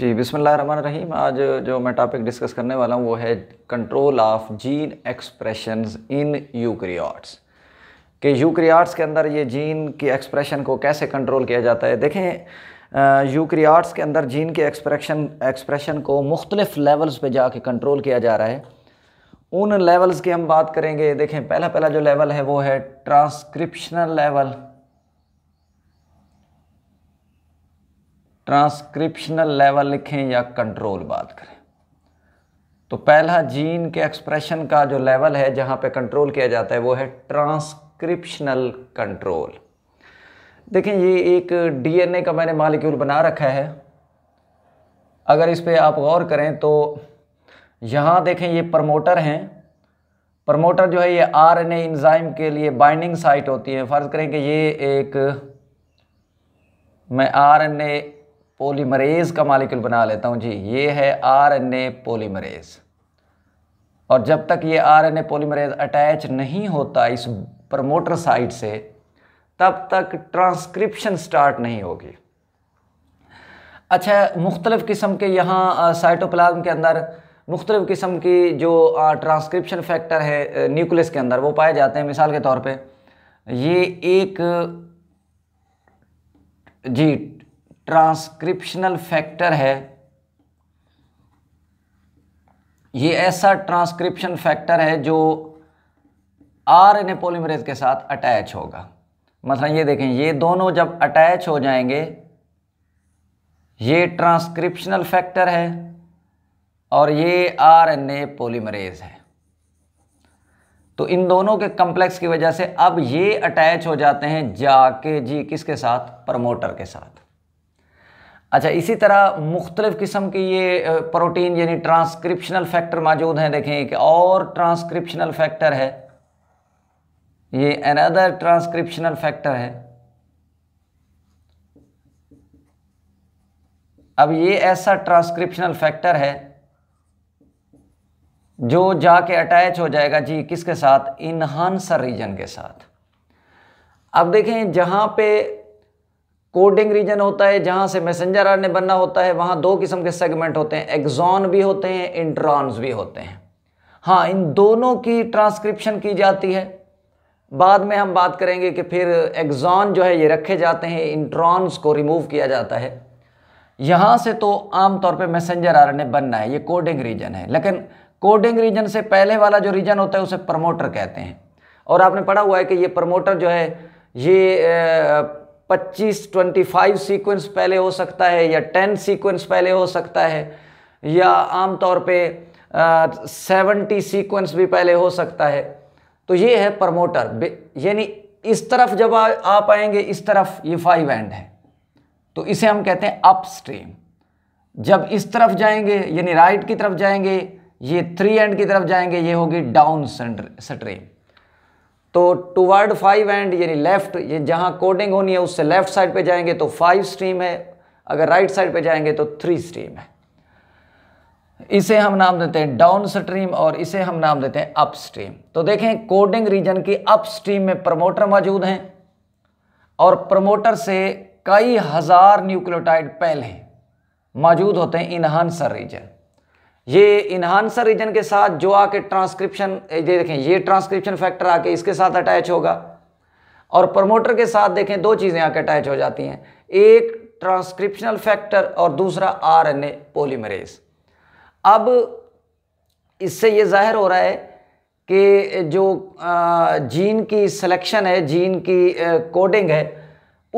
जी रहमान रहीम आज जो मैं टॉपिक डिस्कस करने वाला हूँ वो है control of gene expression in eukaryotes के यूक्रियाट्स के अंदर ये जीन की एक्सप्रेशन को कैसे कंट्रोल किया जाता है देखें यूक्रियाट्स के अंदर जीन के एक्सप्रेशन एक्सप्रेशन को मुख्तलिफ़ लेवल्स पे जाके कंट्रोल किया जा रहा है उन लेवल्स की हम बात करेंगे देखें पहला पहला जो लेवल है वो है ट्रांसक्रिप्शनल लेवल ट्रांसक्रिप्शनल लेवल लिखें या कंट्रोल बात करें तो पहला जीन के एक्सप्रेशन का जो लेवल है जहाँ पे कंट्रोल किया जाता है वो है ट्रांसक्रिप्शनल कंट्रोल देखें ये एक डीएनए का मैंने मालिक्यूल बना रखा है अगर इस पर आप गौर करें तो यहाँ देखें ये प्रमोटर हैं प्रमोटर जो है ये आर एन एंजाइम के लिए बाइंडिंग साइट होती है फ़र्ज़ करें कि ये एक मैं आर एन ए पोलीमरेज़ का मालिक्यूल बना लेता हूँ जी ये है आर एन ए पोलीमरेज़ और जब तक ये R N A polymerase attach नहीं होता इस प्रमोटर साइट से तब तक ट्रांसक्रिप्शन स्टार्ट नहीं होगी अच्छा मुख्तलिफ़ किस्म के यहाँ साइटोप्लाज्म के अंदर मुख्तलिफ़ किस्म की जो ट्रांसक्रिप्शन फैक्टर है न्यूक्लियस के अंदर वो पाए जाते हैं मिसाल के तौर पे ये एक जी ट्रांसक्रिप्शनल फैक्टर है ये ऐसा ट्रांसक्रिप्शन फैक्टर है जो आरएनए पॉलीमरेज के साथ अटैच होगा मतलब ये देखें ये दोनों जब अटैच हो जाएंगे ये ट्रांसक्रिप्शनल फैक्टर है और ये आरएनए पॉलीमरेज है तो इन दोनों के कंप्लेक्स की वजह से अब ये अटैच हो जाते हैं जाके जी किसके साथ प्रमोटर के साथ अच्छा इसी तरह मुख्तलिफ़ किस्म के ये प्रोटीन यानी ट्रांसक्रिप्शनल फैक्टर मौजूद हैं देखें एक और ट्रांसक्रिप्शनल फैक्टर है ये अनदर ट्रांसक्रिप्शनल फैक्टर है अब ये ऐसा ट्रांसक्रिप्शनल फैक्टर है जो जाके अटैच हो जाएगा जी किसके साथ इन्हांसर रीजन के साथ अब देखें जहां पे कोडिंग रीजन होता है जहाँ से मैसेंजर ने बनना होता है वहाँ दो किस्म के सेगमेंट होते हैं एक्जॉन भी होते हैं इंट्रॉन्स भी होते हैं हाँ इन दोनों की ट्रांसक्रिप्शन की जाती है बाद में हम बात करेंगे कि फिर एग्जॉन जो है ये रखे जाते हैं इंट्रॉन्स को रिमूव किया जाता है यहाँ से तो आमतौर पे मैसेंजर आरएनए बनना है ये कोडिंग रीजन है लेकिन कोडिंग रीजन से पहले वाला जो रीजन होता है उसे प्रमोटर कहते हैं और आपने पढ़ा हुआ है कि ये प्रमोटर जो है ये 25 25 सीक्वेंस पहले हो सकता है या 10 सीक्वेंस पहले हो सकता है या आमतौर पे सेवेंटी सीक्वेंस भी पहले हो सकता है तो ये है प्रमोटर यानी इस तरफ जब आ, आप आएंगे इस तरफ ये फाइव एंड है तो इसे हम कहते हैं अपस्ट्रीम जब इस तरफ जाएंगे यानी राइट की तरफ जाएंगे ये थ्री एंड की तरफ जाएंगे ये होगी डाउन स्ट्रीम तो टूवर्ड फाइव एंड यानी लेफ्ट ये जहाँ कोडिंग होनी है उससे लेफ्ट साइड पे जाएंगे तो फाइव स्ट्रीम है अगर राइट साइड पे जाएंगे तो थ्री स्ट्रीम है इसे हम नाम देते हैं डाउन स्ट्रीम और इसे हम नाम देते हैं अप स्ट्रीम तो देखें कोडिंग रीजन की अप स्ट्रीम में प्रमोटर मौजूद हैं और प्रमोटर से कई हज़ार न्यूक्लियोटाइड पहले मौजूद होते हैं इनहानसर रीजन ये इन्हांसर रीजन के साथ जो आके ट्रांसक्रिप्शन ये देखें ये ट्रांसक्रिप्शन फैक्टर आके इसके साथ अटैच होगा और प्रमोटर के साथ देखें दो चीज़ें आके अटैच हो जाती हैं एक ट्रांसक्रिप्शनल फैक्टर और दूसरा आरएनए पॉलीमरेज अब इससे ये जाहिर हो रहा है कि जो जीन की सिलेक्शन है जीन की कोडिंग है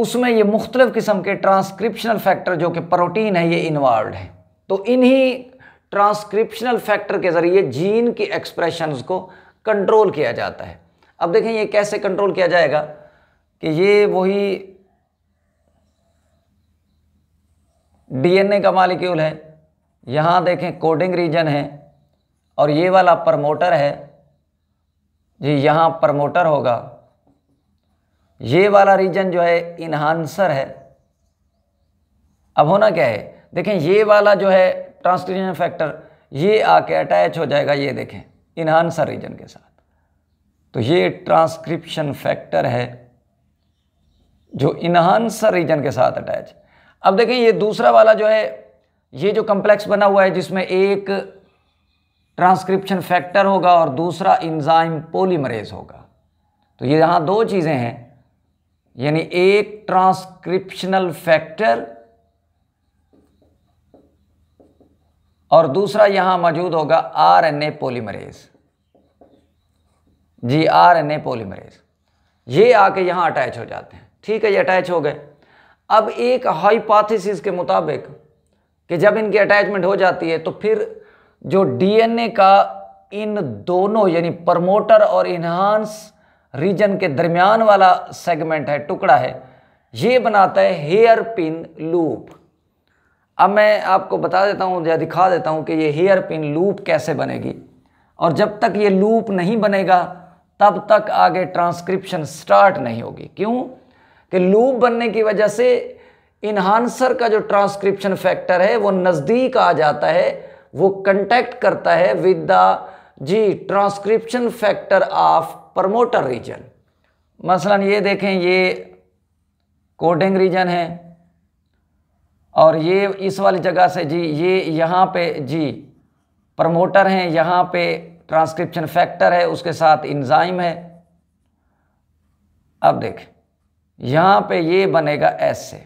उसमें ये मुख्तलिफ़ किस्म के ट्रांसक्रिप्शनल फैक्टर जो कि प्रोटीन है ये इन्वॉल्व हैं तो इन्हीं ट्रांसक्रिप्शनल फैक्टर के ज़रिए जीन की एक्सप्रेशन को कंट्रोल किया जाता है अब देखें ये कैसे कंट्रोल किया जाएगा कि ये वही डीएनए का मालिक्यूल है यहाँ देखें कोडिंग रीजन है और ये वाला प्रमोटर है जी यहाँ प्रमोटर होगा ये वाला रीजन जो है इन्हांसर है अब होना क्या है देखें ये वाला जो है ट्रांसक्रिप्शन फैक्टर ये आके अटैच हो जाएगा ये देखें इन्हांसर रीजन के साथ तो ये ट्रांसक्रिप्शन फैक्टर है जो इन्हांसर रीजन के साथ अटैच अब देखें ये दूसरा वाला जो है ये जो कम्प्लेक्स बना हुआ है जिसमें एक ट्रांसक्रिप्शन फैक्टर होगा और दूसरा इंजाइम पोलीमरेज होगा तो ये यहाँ दो चीज़ें हैं यानी एक ट्रांसक्रिप्शनल फैक्टर और दूसरा यहाँ मौजूद होगा R N A polymerase G R N A polymerase ये आके यहाँ अटैच हो जाते हैं ठीक है ये अटैच हो गए अब एक हाइपोथेसिस के मुताबिक कि जब इनकी अटैचमेंट हो जाती है तो फिर जो डीएनए का इन दोनों यानी प्रमोटर और इन्हांस रीजन के दरमियान वाला सेगमेंट है टुकड़ा है ये बनाता है हेयर पिन लूप अब मैं आपको बता देता हूँ या दिखा देता हूँ कि ये हेयर पिन लूप कैसे बनेगी और जब तक ये लूप नहीं बनेगा तब तक आगे ट्रांसक्रिप्शन स्टार्ट नहीं होगी क्यों कि लूप बनने की वजह से इन्हांसर का जो ट्रांसक्रिप्शन फैक्टर है वो नज़दीक आ जाता है वो कंटेक्ट करता है with the G transcription factor of promoter region मसलन ये देखें ये कोडिंग रीजन है और ये इस वाली जगह से जी ये यहाँ पे जी प्रमोटर हैं यहाँ पे ट्रांसक्रिप्शन फैक्टर है उसके साथ इंजाइम है अब देखें यहाँ पे ये बनेगा एस से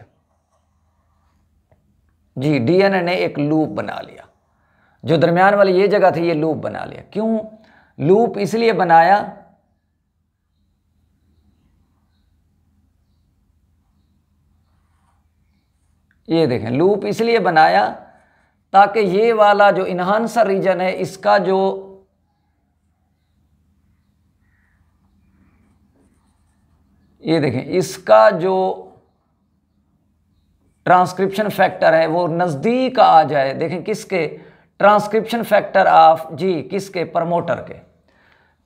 जी डीएनए ने एक लूप बना लिया जो दरमियान वाली ये जगह थी ये लूप बना लिया क्यों लूप इसलिए बनाया ये देखें लूप इसलिए बनाया ताकि ये वाला जो इन्हांसर रीजन है इसका जो ये देखें इसका जो ट्रांसक्रिप्शन फैक्टर है वो नज़दीक आ जाए देखें किसके ट्रांसक्रिप्शन फैक्टर ऑफ जी किसके प्रमोटर के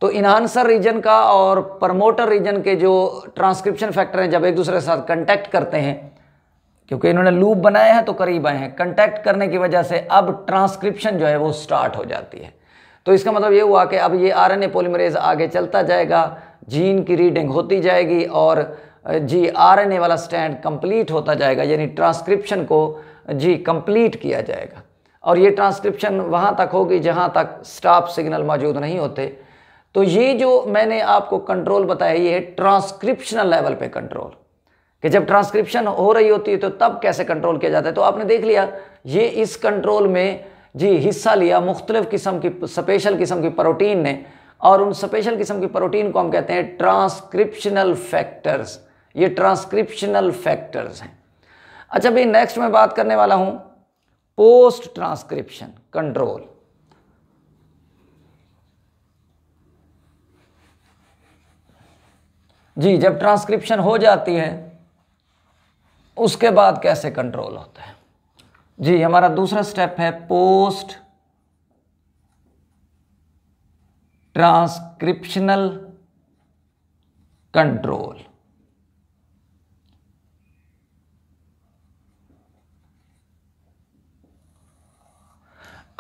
तो इन्हांसर रीजन का और प्रमोटर रीजन के जो ट्रांसक्रिप्शन फैक्टर हैं जब एक दूसरे के साथ कंटेक्ट करते हैं क्योंकि इन्होंने लूप बनाए हैं तो करीब आए हैं कंटैक्ट करने की वजह से अब ट्रांसक्रिप्शन जो है वो स्टार्ट हो जाती है तो इसका मतलब ये हुआ कि अब ये आरएनए पॉलीमरेज आगे चलता जाएगा जीन की रीडिंग होती जाएगी और जी आरएनए वाला स्टैंड कंप्लीट होता जाएगा यानी ट्रांसक्रिप्शन को जी कंप्लीट किया जाएगा और ये ट्रांसक्रिप्शन वहाँ तक होगी जहाँ तक स्टॉप सिग्नल मौजूद नहीं होते तो ये जो मैंने आपको कंट्रोल बताया ये ट्रांसक्रिप्शनल लेवल पे कंट्रोल कि जब ट्रांसक्रिप्शन हो रही होती है तो तब कैसे कंट्रोल किया जाता है तो आपने देख लिया ये इस कंट्रोल में जी हिस्सा लिया मुख्तलिफ़ किस्म की स्पेशल किस्म की प्रोटीन ने और उन स्पेशल किस्म की प्रोटीन को हम कहते हैं ट्रांसक्रिप्शनल फैक्टर्स ये ट्रांसक्रिप्शनल फैक्टर्स हैं अच्छा भाई नेक्स्ट मैं बात करने वाला हूँ पोस्ट ट्रांसक्रिप्शन कंट्रोल जी जब ट्रांसक्रिप्शन हो जाती है उसके बाद कैसे कंट्रोल होता है जी हमारा दूसरा स्टेप है पोस्ट ट्रांसक्रिप्शनल कंट्रोल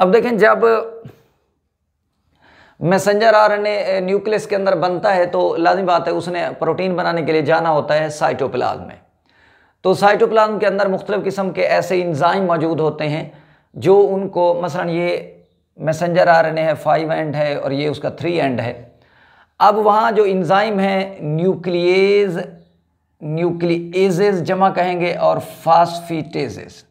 अब देखें जब मैसेंजर आरएनए न्यूक्लियस के अंदर बनता है तो लाजमी बात है उसने प्रोटीन बनाने के लिए जाना होता है साइटोप्लाज्म में तो साइटोप्लाज्म के अंदर मुख्तलिफ़ किस्म के ऐसे इंजाइम मौजूद होते हैं जो उनको मसलन ये मैसेंजर आर एन ए है फाइव एंड है और ये उसका थ्री एंड है अब वहाँ जो इंजाइम है न्यूक्लियज न्यूक्लिएजेज जमा कहेंगे और फास्फिटेजेज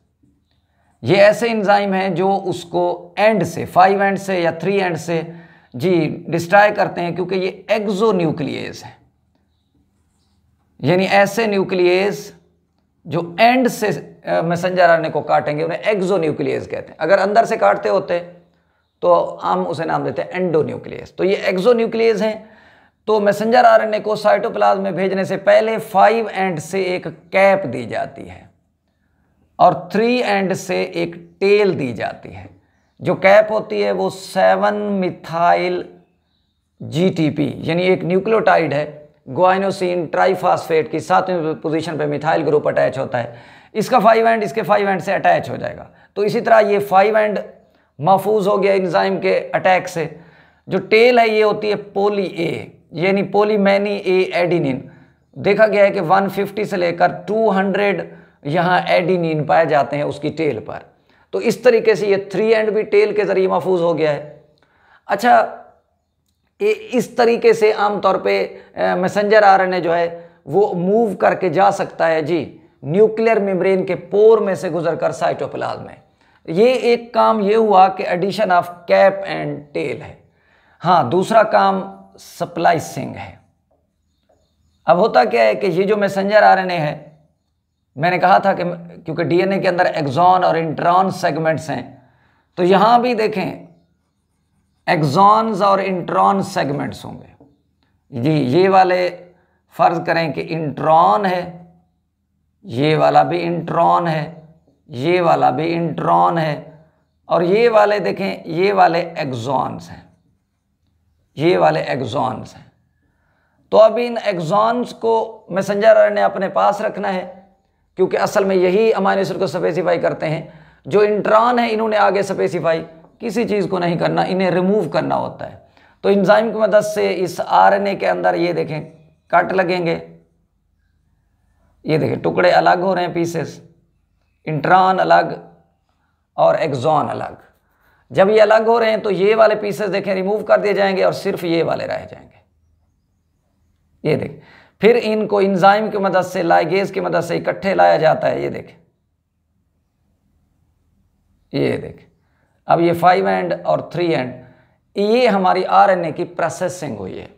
ये ऐसे इंजाइम हैं जो उसको एंड से फाइव एंड से या थ्री एंड से जी डिस्ट्रॉय करते हैं क्योंकि ये एग्जो न्यूक्लियज है यानी ऐसे न्यूक्लियज़ जो एंड से मैसेंजर आने को काटेंगे उन्हें एक्जो न्यूक्लियस कहते हैं अगर अंदर से काटते होते तो हम उसे नाम देते हैं एंडो न्यूक्लियस तो ये एक्जो न्यूक्लियस हैं तो मैसेंजर ए को साइटोप्लाज्म में भेजने से पहले फाइव एंड से एक कैप दी जाती है और थ्री एंड से एक टेल दी जाती है जो कैप होती है वो सेवन मिथाइल जीटीपी यानी एक न्यूक्लियोटाइड है ग्वाइनोसिन ट्राईफास्फेट की सातवीं पोजीशन पे मिथाइल ग्रुप अटैच होता है इसका फाइव एंड इसके फाइव एंड से अटैच हो जाएगा तो इसी तरह ये फाइव एंड महफूज हो गया इंजाइम के अटैक से जो टेल है ये होती है पोली ए यानी मैनी ए एडिनिन देखा गया है कि 150 से लेकर 200 हंड्रेड यहाँ एडिनिन पाए जाते हैं उसकी टेल पर तो इस तरीके से ये थ्री एंड भी टेल के ज़रिए महफूज हो गया है अच्छा इस तरीके से आमतौर पे मैसेंजर आरएनए जो है वो मूव करके जा सकता है जी न्यूक्लियर मेम्ब्रेन के पोर में से गुजर कर साइटोप्लाज में ये एक काम ये हुआ कि addition of cap and tail है हाँ दूसरा काम सप्लाइसिंग है अब होता क्या है कि ये जो मैसेंजर आरएनए है मैंने कहा था कि क्योंकि डीएनए के अंदर एग्जॉन और इंट्रॉन सेगमेंट्स हैं तो यहाँ भी देखें एग्जॉन्स और इंट्रॉन सेगमेंट्स होंगे जी ये वाले फ़र्ज़ करें कि इंट्रॉन है ये वाला भी इंट्रॉन है ये वाला भी इंट्रॉन है और ये वाले देखें ये वाले एग्जॉन्स हैं ये वाले एग्जॉन्स हैं तो अब इन एग्जॉन्स को मैसेंजर आर ने अपने पास रखना है क्योंकि असल में यही अमाइनसर को स्पेसिफाई करते हैं जो इंट्रॉन है इन्होंने आगे स्पेसिफाई किसी चीज़ को नहीं करना इन्हें रिमूव करना होता है तो इंजाइम की मदद से इस आरएनए के अंदर ये देखें कट लगेंगे ये देखें टुकड़े अलग हो रहे हैं पीसेस इंट्रॉन अलग और एग्जॉन अलग जब ये अलग हो रहे हैं तो ये वाले पीसेस देखें रिमूव कर दिए जाएंगे और सिर्फ ये वाले रह जाएंगे ये देखें फिर इनको इंजाइम की मदद से लाइगेज की मदद से इकट्ठे लाया जाता है ये देखें ये देखें अब ये फाइव एंड और थ्री एंड ये हमारी आरएनए की प्रोसेसिंग हुई है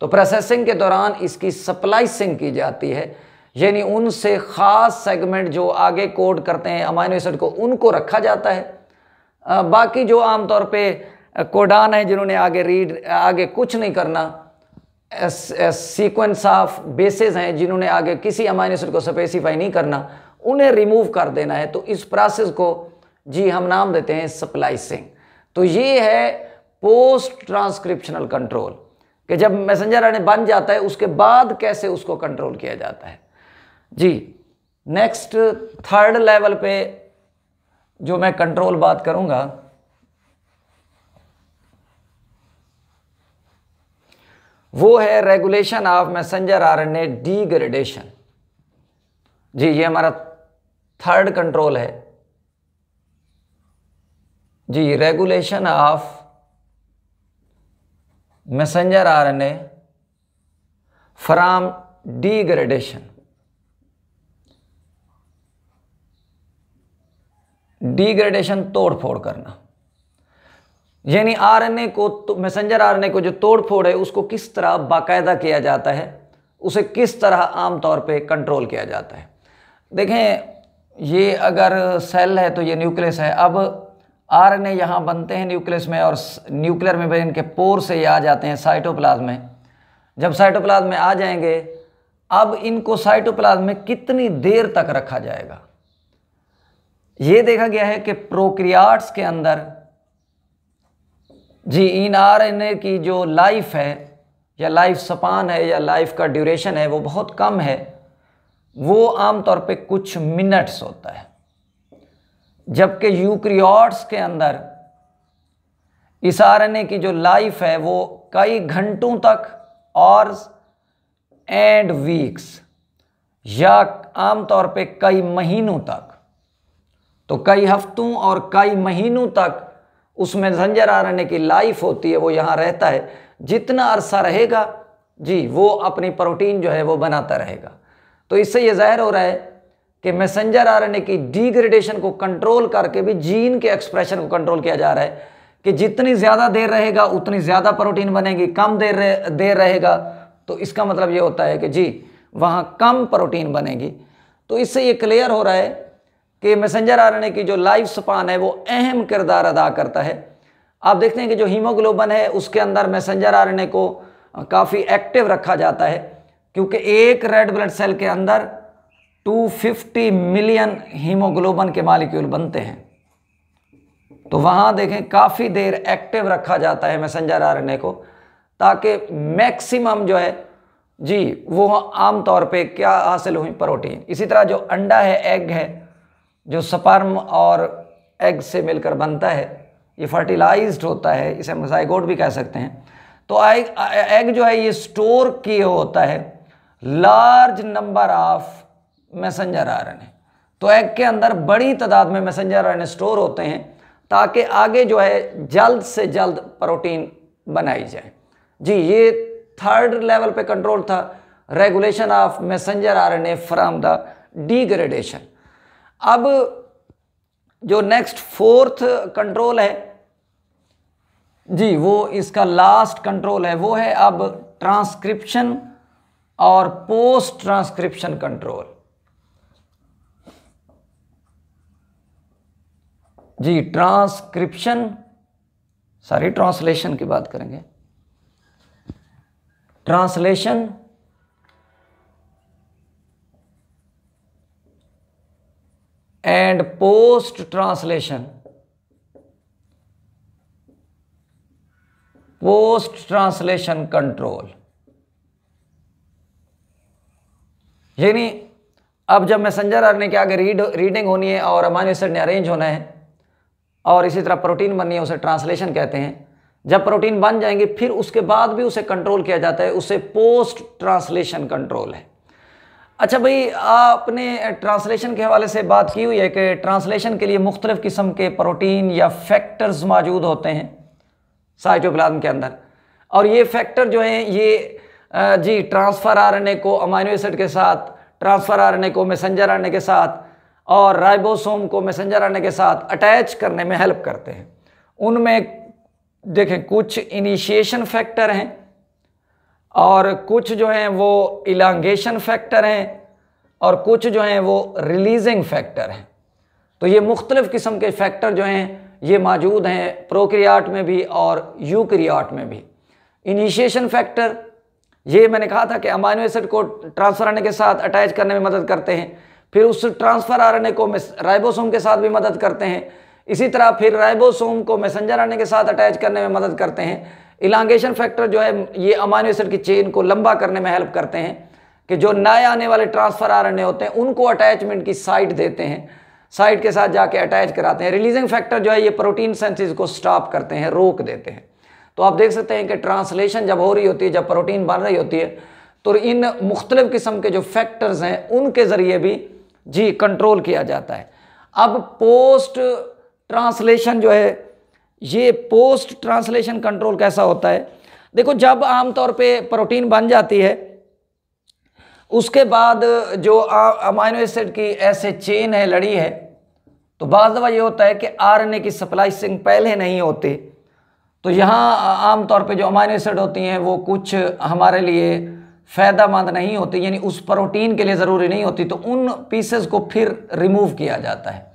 तो प्रोसेसिंग के दौरान इसकी सप्लाइसिंग की जाती है यानी उनसे ख़ास सेगमेंट जो आगे कोड करते हैं अमाइनो एसिड को उनको रखा जाता है बाकी जो आमतौर पे कोडान है जिन्होंने आगे रीड आगे कुछ नहीं करना सीक्वेंस ऑफ बेसिस हैं जिन्होंने आगे किसी अमाइनो एसिड को स्पेसिफाई नहीं करना उन्हें रिमूव कर देना है तो इस प्रोसेस को जी हम नाम देते हैं स्प्लाइसिंग तो ये है पोस्ट ट्रांसक्रिप्शनल कंट्रोल कि जब मैसेंजर आने बन जाता है उसके बाद कैसे उसको कंट्रोल किया जाता है जी नेक्स्ट थर्ड लेवल पे जो मैं कंट्रोल बात करूंगा वो है regulation of messenger RNA degradation जी ये हमारा थर्ड कंट्रोल है जी regulation of messenger R N A from degradation degradation तोड़ फोड़ करना यानी आरएनए को तो मैसेंजर आरएनए को जो तोड़ फोड़ है उसको किस तरह बाकायदा किया जाता है उसे किस तरह आमतौर पे कंट्रोल किया जाता है देखें ये अगर सेल है तो ये न्यूक्लियस है अब आरएनए यहाँ बनते हैं न्यूक्लियस में और न्यूक्लियर मेम्ब्रेन के पोर से ये आ जाते हैं साइटोप्लाज्म में जब साइटोप्लाज्म में आ जाएंगे अब इनको साइटोप्लाज्म में कितनी देर तक रखा जाएगा ये देखा गया है कि प्रोक्रियाट्स के अंदर जी इन आरएनए की जो लाइफ है या लाइफ सपान है या लाइफ का ड्यूरेशन है वो बहुत कम है वो आमतौर पर कुछ मिनट्स होता है जबकि यूक्रियाट्स के अंदर इस आरएनए की जो लाइफ है वो कई घंटों तक और एंड वीक्स या आमतौर पे कई महीनों तक तो कई हफ्तों और कई महीनों तक उसमें झंझर आरएनए की लाइफ होती है वो यहाँ रहता है जितना अरसा रहेगा जी वो अपनी प्रोटीन जो है वो बनाता रहेगा तो इससे ये जाहिर हो रहा है कि मैसेंजर आरएनए की डिग्रेडेशन को कंट्रोल करके भी जीन के एक्सप्रेशन को कंट्रोल किया जा रहा है कि जितनी ज़्यादा देर रहेगा उतनी ज़्यादा प्रोटीन बनेगी कम देर रहे, देर रहेगा तो इसका मतलब ये होता है कि जी वहाँ कम प्रोटीन बनेगी तो इससे ये क्लियर हो रहा है कि मैसेंजर आरएनए की जो लाइफ स्पान है वो अहम किरदार अदा करता है आप देखते हैं कि जो हीमोग्लोबन है उसके अंदर मैसेंजर आरएनए को काफ़ी एक्टिव रखा जाता है क्योंकि एक रेड ब्लड सेल के अंदर 250 मिलियन हीमोग्लोबन के मालिक्यूल बनते हैं तो वहाँ देखें काफ़ी देर एक्टिव रखा जाता है मैसेंजर आरएनए को ताकि मैक्सिमम जो है जी वो तौर पे क्या हासिल हुई प्रोटीन इसी तरह जो अंडा है एग है जो स्पर्म और एग से मिलकर बनता है ये फर्टिलाइज्ड होता है इसे हम जाइगोट भी कह सकते हैं तो एग जो है ये स्टोर किए होता है large number of messenger R तो एग के अंदर बड़ी तादाद में मैसेंजर आर स्टोर होते हैं ताकि आगे जो है जल्द से जल्द प्रोटीन बनाई जाए जी ये थर्ड लेवल पे कंट्रोल था regulation of messenger RNA from the degradation अब जो नेक्स्ट फोर्थ कंट्रोल है जी वो इसका लास्ट कंट्रोल है वो है अब ट्रांसक्रिप्शन और पोस्ट ट्रांसक्रिप्शन कंट्रोल जी ट्रांसक्रिप्शन सारी ट्रांसलेशन की बात करेंगे translation and post translation post translation control यानी अब जब मैसेंजर आने के आगे रीड रीडिंग होनी है और सर ने अरेंज होना है और इसी तरह प्रोटीन बननी है उसे ट्रांसलेशन कहते हैं जब प्रोटीन बन जाएंगे फिर उसके बाद भी उसे कंट्रोल किया जाता है उसे पोस्ट ट्रांसलेशन कंट्रोल है अच्छा भाई आपने ट्रांसलेशन के हवाले से बात की हुई है कि ट्रांसलेशन के लिए मुख्तलिफ़ किस्म के प्रोटीन या फैक्टर्स मौजूद होते हैं साइटोप्लाज्म के अंदर और ये फैक्टर जो हैं ये जी ट्रांसफ़र आरने को अमाइनो एसिड के साथ ट्रांसफ़र आरने को मैसेंजर आरने के साथ और राइबोसोम को मैसेंजर आने के साथ अटैच करने में हेल्प करते हैं उनमें देखें कुछ इनिशिएशन फैक्टर हैं और कुछ जो हैं वो इलांगेशन फैक्टर हैं और कुछ जो हैं वो रिलीजिंग फैक्टर हैं तो ये मुख्तलिफ़ किस्म के फैक्टर जो हैं ये मौजूद हैं प्रोक्रियाट में भी और यूक्रियाट में भी इनिशिएशन फैक्टर ये मैंने कहा था कि अमाइनो एसिड को ट्रांसफर आने के साथ अटैच करने में मदद करते हैं फिर उस ट्रांसफर आरएनए को राइबोसोम के साथ भी मदद करते हैं इसी तरह फिर राइबोसोम को मैसेंजर आरएनए के साथ अटैच करने में मदद करते हैं इलांगेशन फैक्टर जो है ये अमानो एसिड की चेन को लंबा करने में हेल्प करते हैं कि जो नए आने वाले ट्रांसफर आरएनए होते हैं उनको अटैचमेंट की साइट देते हैं साइट के साथ जाके अटैच कराते हैं रिलीजिंग फैक्टर जो है ये प्रोटीन सेंसिस को स्टॉप करते हैं रोक देते हैं तो आप देख सकते हैं कि ट्रांसलेशन जब हो रही होती है जब प्रोटीन बन रही होती है तो इन मुख्तलिफ़ किस्म के जो फैक्टर्स हैं उनके ज़रिए भी जी कंट्रोल किया जाता है अब पोस्ट ट्रांसलेशन जो है ये पोस्ट ट्रांसलेशन कंट्रोल कैसा होता है देखो जब आमतौर पे प्रोटीन बन जाती है उसके बाद जो अमाइनो एसिड की ऐसे चेन है लड़ी है तो बाद दफ़ा ये होता है कि आरएनए की सप्लाई सिंग पहले नहीं होती तो यहाँ आमतौर पे जो अमाइनो एसिड होती हैं वो कुछ हमारे लिए मंद नहीं होती यानी उस प्रोटीन के लिए ज़रूरी नहीं होती तो उन पीसेस को फिर रिमूव किया जाता है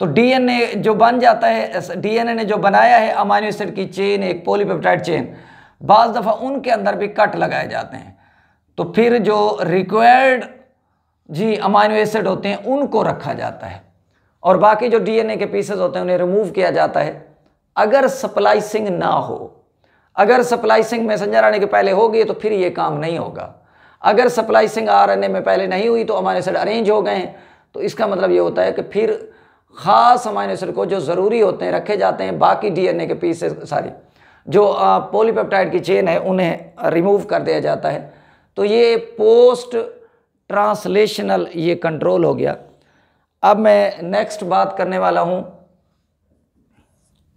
तो डीएनए जो बन जाता है डीएनए ने जो बनाया है अमाइनो एसिड की चेन एक पोलीपेप्टाइड चेन बज़ दफ़ा उनके अंदर भी कट लगाए जाते हैं तो फिर जो रिक्वायर्ड जी अमाइनो एसिड होते हैं उनको रखा जाता है और बाकी जो डीएनए के पीसेस होते हैं उन्हें रिमूव किया जाता है अगर सप्लाइसिंग ना हो अगर सप्लाई सिंह मैसेंजर आने के पहले होगी तो फिर ये काम नहीं होगा अगर सप्लाई सिंह आर एन ए में पहले नहीं हुई तो हमारे सर अरेंज हो गए हैं तो इसका मतलब ये होता है कि फिर ख़ास हमारे एसिड को जो ज़रूरी होते हैं रखे जाते हैं बाकी डीएनए के पीस सारी जो पोलीपेप्टाइड की चेन है उन्हें रिमूव कर दिया जाता है तो ये पोस्ट ट्रांसलेशनल ये कंट्रोल हो गया अब मैं नेक्स्ट बात करने वाला हूँ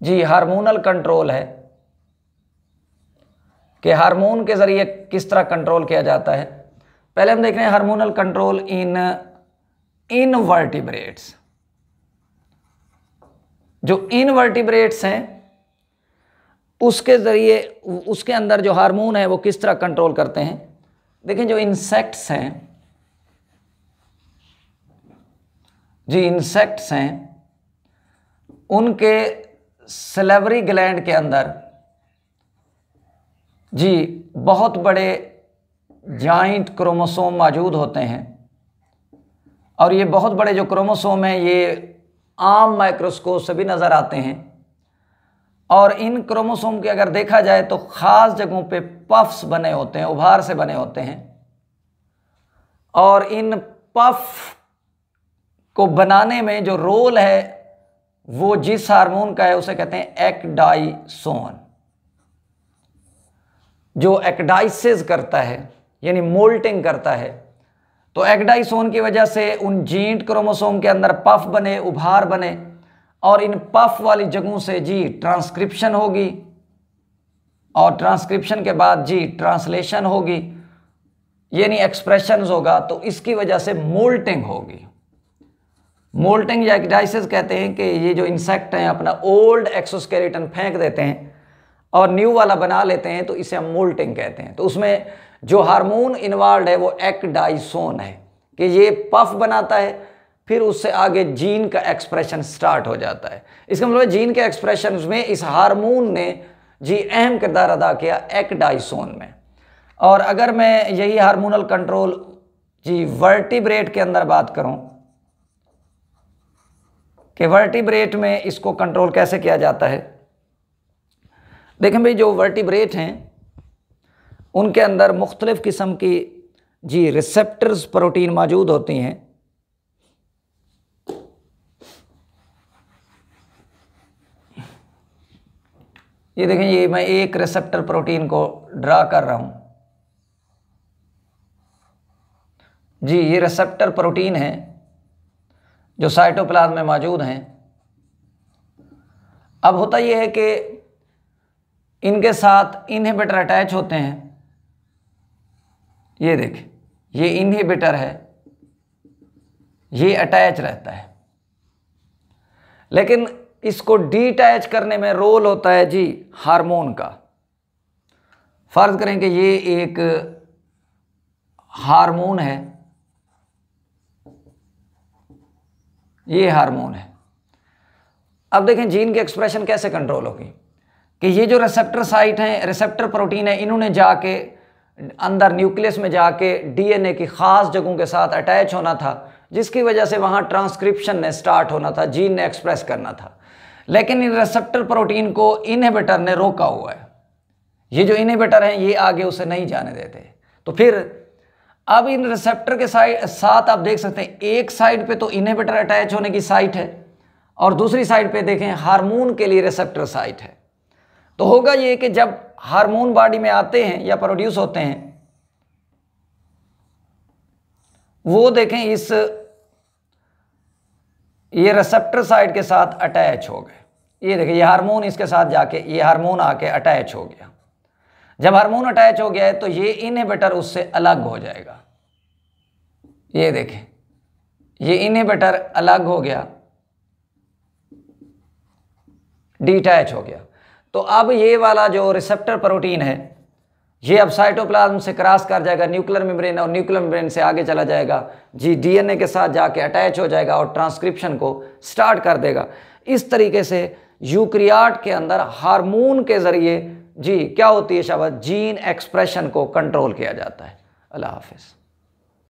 जी हारमोनल कंट्रोल है कि हार्मोन के ज़रिए किस तरह कंट्रोल किया जाता है पहले हम देख रहे हैं हार्मोनल कंट्रोल इन इनवर्टिब्रेट्स जो इनवर्टिब्रेट्स हैं उसके ज़रिए उसके अंदर जो हार्मोन है वो किस तरह कंट्रोल करते हैं देखें जो इंसेक्ट्स हैं जी इंसेक्ट्स हैं उनके सेलेवरी ग्लैंड के अंदर जी बहुत बड़े जॉइंट क्रोमोसोम मौजूद होते हैं और ये बहुत बड़े जो क्रोमोसोम हैं ये आम माइक्रोस्कोप से भी नज़र आते हैं और इन क्रोमोसोम के अगर देखा जाए तो ख़ास जगहों पे पफ्स बने होते हैं उभार से बने होते हैं और इन पफ को बनाने में जो रोल है वो जिस हार्मोन का है उसे कहते हैं एक्डाइसोन जो एक्डाइसिस करता है यानी मोल्टिंग करता है तो एक्डाइस होने की वजह से उन जींट क्रोमोसोम के अंदर पफ बने उभार बने और इन पफ वाली जगहों से जी ट्रांसक्रिप्शन होगी और ट्रांसक्रिप्शन के बाद जी ट्रांसलेशन होगी यानी एक्सप्रेशन होगा तो इसकी वजह से मोल्टिंग होगी मोल्टिंग या एक्डाइसिस कहते हैं कि ये जो इंसेक्ट हैं अपना ओल्ड एक्सोस्केलेटन फेंक देते हैं और न्यू वाला बना लेते हैं तो इसे हम मोल्टिंग कहते हैं तो उसमें जो हार्मोन इन्वॉल्व है वो एक्डाइसोन है कि ये पफ बनाता है फिर उससे आगे जीन का एक्सप्रेशन स्टार्ट हो जाता है इसका मतलब जीन के एक्सप्रेशन में इस हार्मोन ने जी अहम किरदार अदा किया एक्डाइसोन में और अगर मैं यही हार्मोनल कंट्रोल जी वर्टिब्रेट के अंदर बात करूं कि वर्टिब्रेट में इसको कंट्रोल कैसे किया जाता है देखें भाई जो वर्टिब्रेट हैं उनके अंदर मुख्तलिफ़ किस्म की जी रिसेप्टर्स प्रोटीन मौजूद होती हैं ये देखें ये मैं एक रिसेप्टर प्रोटीन को ड्रा कर रहा हूं जी ये रिसेप्टर प्रोटीन है जो साइटोप्लाज्म में मौजूद हैं अब होता यह है कि इनके साथ इनहिबिटर अटैच होते हैं ये देखें ये इनहिबिटर है ये अटैच रहता है लेकिन इसको डीटैच करने में रोल होता है जी हार्मोन का फ़र्ज़ करें कि ये एक हार्मोन है ये हार्मोन है अब देखें जीन की एक्सप्रेशन कैसे कंट्रोल होगी कि ये जो रिसेप्टर साइट हैं रिसेप्टर प्रोटीन है इन्होंने जाके अंदर न्यूक्लियस में जाके डीएनए की ख़ास जगहों के साथ अटैच होना था जिसकी वजह से वहाँ ट्रांसक्रिप्शन ने स्टार्ट होना था जीन ने एक्सप्रेस करना था लेकिन इन रिसेप्टर प्रोटीन को इनहेबिटर ने रोका हुआ है ये जो इनहेबिटर हैं ये आगे उसे नहीं जाने देते तो फिर अब इन रिसेप्टर के साइड साथ आप देख सकते हैं एक साइड पे तो इनहेबिटर अटैच होने की साइट है और दूसरी साइड पे देखें हार्मोन के लिए रिसेप्टर साइट है तो होगा ये कि जब हार्मोन बॉडी में आते हैं या प्रोड्यूस होते हैं वो देखें इस ये रिसेप्टर साइड के साथ अटैच हो गए ये देखें ये हार्मोन इसके साथ जाके ये हार्मोन आके अटैच हो गया जब हार्मोन अटैच हो गया है तो ये इनहिबिटर उससे अलग हो जाएगा ये देखें ये इनहिबिटर अलग हो गया डिटैच हो गया तो अब ये वाला जो रिसेप्टर प्रोटीन है ये अब साइटोप्लाज्म से क्रॉस कर जाएगा न्यूक्लियर मेम्ब्रेन और न्यूक्लियर मेम्ब्रेन से आगे चला जाएगा जी डीएनए के साथ जाके अटैच हो जाएगा और ट्रांसक्रिप्शन को स्टार्ट कर देगा इस तरीके से यूक्रियाट के अंदर हार्मोन के ज़रिए जी क्या होती है शब्द जीन एक्सप्रेशन को कंट्रोल किया जाता है अल्लाह हाफिज़